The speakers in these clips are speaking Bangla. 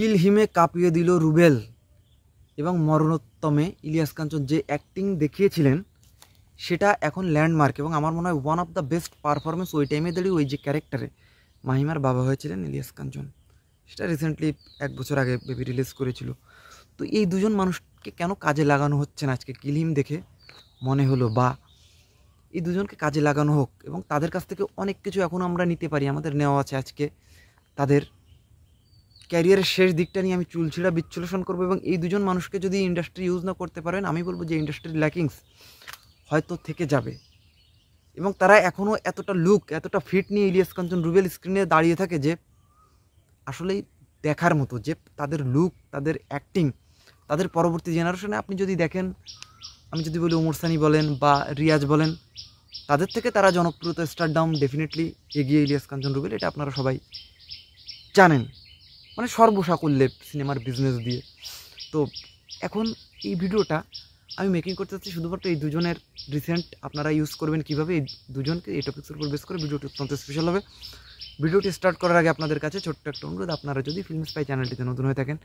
কিল হিমে কাঁপিয়ে দিল রুবেল এবং মরণোত্তমে ইলিয়াস কাঞ্চন যে অ্যাক্টিং দেখিয়েছিলেন সেটা এখন ল্যান্ডমার্ক এবং আমার মনে হয় one of the best performance ওই টাইমে দাঁড়িয়ে ওই যে ক্যারেক্টারে মাহিমার বাবা হয়েছিলেন ইলিয়াস কাঞ্চন সেটা রিসেন্টলি এক বছর আগে বেবি রিলিজ করেছিল তো এই দুজন মানুষকে কেন কাজে লাগানো হচ্ছে না আজকে কিলহিম দেখে মনে হলো বা এই দুজনকে কাজে লাগানো হোক এবং তাদের কাছ থেকে অনেক কিছু এখন আমরা নিতে পারি আমাদের নেওয়া আছে আজকে তাদের ক্যারিয়ারের শেষ দিকটা নিয়ে আমি চুলছিড়া বিশ্লেষণ করবো এবং এই দুজন মানুষকে যদি ইন্ডাস্ট্রি ইউজ না করতে পারেন আমি বলবো যে ইন্ডাস্ট্রির ল্যাকিংস হয়তো থেকে যাবে এবং তারা এখনও এতটা লুক এতটা ফিট নিয়ে ইলিয়াস কাঞ্চন রুবেল স্ক্রিনে দাঁড়িয়ে থাকে যে আসলেই দেখার মতো যে তাদের লুক তাদের অ্যাক্টিং তাদের পরবর্তী জেনারেশনে আপনি যদি দেখেন আমি যদি বলি ওমর সানি বলেন বা রিয়াজ বলেন তাদের থেকে তারা জনপ্রিয়তা স্টারডাম ডেফিনেটলি এগিয়ে ইলিয়াস কাঞ্চন রুবেল এটা আপনারা সবাই জানেন মানে সর্বসা করলে সিনেমার বিজনেস দিয়ে তো এখন এই ভিডিওটা আমি মেকিং করতে চাচ্ছি শুধুমাত্র এই দুজনের রিসেন্ট আপনারা ইউজ করবেন কীভাবে এই দুজনকে এই টপিক্সের উপর বেস করে ভিডিওটি অত্যন্ত স্পেশাল হবে ভিডিওটি স্টার্ট করার আগে আপনাদের কাছে ছোট্ট একটা অনুরোধ আপনারা যদি ফিল্ম স্পাই চ্যানেলটিতে নতুন হয়ে থাকেন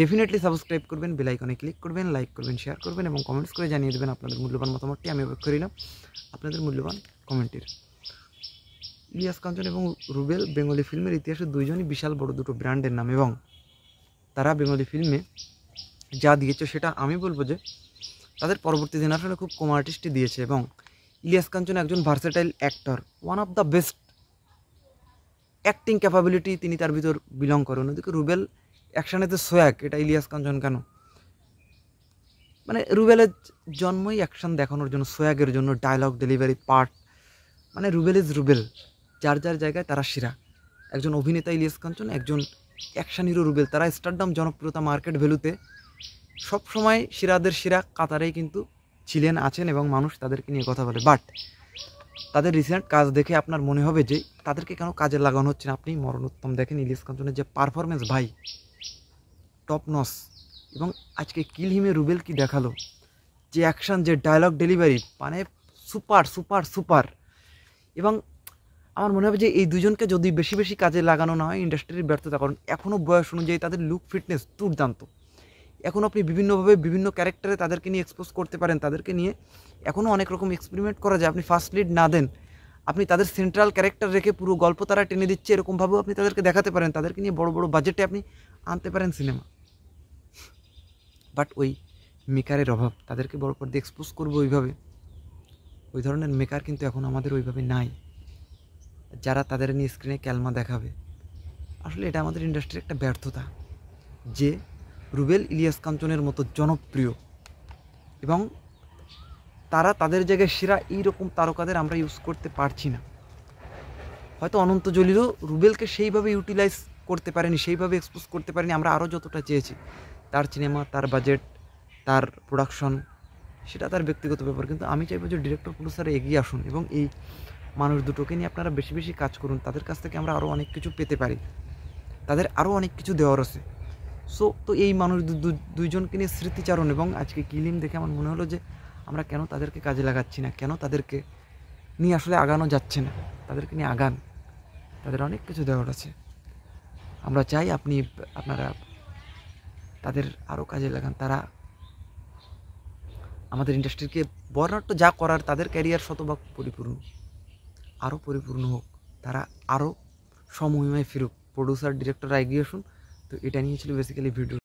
ডেফিনেটলি সাবস্ক্রাইব করবেন বেলাইকনে ক্লিক করবেন লাইক করবেন শেয়ার করবেন এবং কমেন্টস করে জানিয়ে দেবেন আপনাদের মূল্যবান মতামতটি আমি অপেক্ষা করিলাম আপনাদের মূল্যবান কমেন্টের ইলিয়াস কাঞ্চন এবং রুবেল বেঙ্গলি ফিল্মের ইতিহাসে দুইজনই বিশাল বড় দুটো ব্র্যান্ডের নাম এবং তারা বেঙ্গলি ফিল্মে যা দিয়েছে সেটা আমি বলবো যে তাদের পরবর্তী জেনারেশনে খুব কম আর্টিস্টই দিয়েছে এবং ইলিয়াস কাঞ্চন একজন versatile actor one of the best acting capability তিনি তার ভিতর বিলং করেন অন্যদিকে রুবেল অ্যাকশানে তো সোয়াক এটা ইলিয়াস কাঞ্চন কেন মানে রুবেলের জন্মই অ্যাকশান দেখানোর জন্য সোয়াগের জন্য ডায়লগ ডেলিভারি পার্ট মানে রুবেল ইজ রুবেল যার যার জায়গায় তারা সেরা একজন অভিনেতা ইলিয়াস কাঞ্চন একজন অ্যাকশান হিরো রুবেল তারা স্টারডাম জনপ্রিয়তা মার্কেট ভ্যালুতে সবসময় সেরাদের সেরা কাতারেই কিন্তু ছিলেন আছেন এবং মানুষ তাদেরকে নিয়ে কথা বলে বাট তাদের রিসেন্ট কাজ দেখে আপনার মনে হবে যে তাদেরকে কেন কাজে লাগানো হচ্ছে না আপনি মরণোত্তম দেখেন ইলিয়াস কাঞ্চনের যে পারফরমেন্স ভাই টপ নস এবং আজকে কিল হিমে রুবেল কি দেখালো যে অ্যাকশান যে ডায়লগ ডেলিভারি মানে সুপার সুপার সুপার এবং আমার মনে হবে যে এই দুজনকে যদি বেশি বেশি কাজে লাগানো না হয় ইন্ডাস্ট্রির ব্যর্থতা কারণ এখনও বয়স অনুযায়ী তাদের লুক ফিটনেস দুর্দান্ত এখন আপনি বিভিন্নভাবে বিভিন্ন ক্যারেক্টারে তাদেরকে নিয়ে এক্সপোজ করতে পারেন তাদেরকে নিয়ে এখনও অনেক রকম এক্সপেরিমেন্ট করা যায় আপনি ফার্স্ট লিড না দেন আপনি তাদের সেন্ট্রাল ক্যারেক্টার রেখে পুরো গল্প তারা টেনে দিচ্ছে এরকমভাবেও আপনি তাদেরকে দেখাতে পারেন তাদেরকে নিয়ে বড় বড় বাজেটে আপনি আনতে পারেন সিনেমা বাট ওই মেকারের অভাব তাদেরকে বড় পর্দে এক্সপোজ করবো ওইভাবে ওই ধরনের মেকার কিন্তু এখন আমাদের ওইভাবে নাই যারা তাদের নিয়ে স্ক্রিনে ক্যালমা দেখাবে আসলে এটা আমাদের ইন্ডাস্ট্রির একটা ব্যর্থতা যে রুবেল ইলিয়াস কাঞ্চনের মতো জনপ্রিয় এবং তারা তাদের জায়গায় সেরা এইরকম তারকাদের আমরা ইউজ করতে পারছি না হয়তো অনন্ত জলিলও রুবেলকে সেইভাবে ইউটিলাইজ করতে পারেনি সেইভাবে এক্সপোজ করতে পারেনি আমরা আরও যতটা চেয়েছি তার সিনেমা তার বাজেট তার প্রোডাকশন সেটা তার ব্যক্তিগত ব্যাপার কিন্তু আমি চাইবো যে ডিরেক্টর প্রডিউসার এগিয়ে আসুন এবং এই মানুষ দুটোকে নিয়ে আপনারা বেশি বেশি কাজ করুন তাদের কাছ থেকে আমরা আরও অনেক কিছু পেতে পারি তাদের আরও অনেক কিছু দেওয়ার আছে সো তো এই মানুষ দুইজনকে নিয়ে স্মৃতিচারণ এবং আজকে কিলিম দেখে আমার মনে হলো যে আমরা কেন তাদেরকে কাজে লাগাচ্ছি না কেন তাদেরকে নিয়ে আসলে আগানো যাচ্ছে না তাদেরকে নিয়ে আগান তাদের অনেক কিছু দেওয়ার আছে আমরা চাই আপনি আপনারা তাদের আরও কাজে লাগান তারা আমাদের ইন্ডাস্ট্রিকে বর্ণাট্য যা করার তাদের ক্যারিয়ার শতভাগ পরিপূর্ণ আরও পরিপূর্ণ হোক তারা আরও সমহিমায় ফিরুক প্রডিউসার ডিরেক্টর এগিয়ে আসুন তো এটা নিয়ে ছিল বেসিক্যালি ভিডিও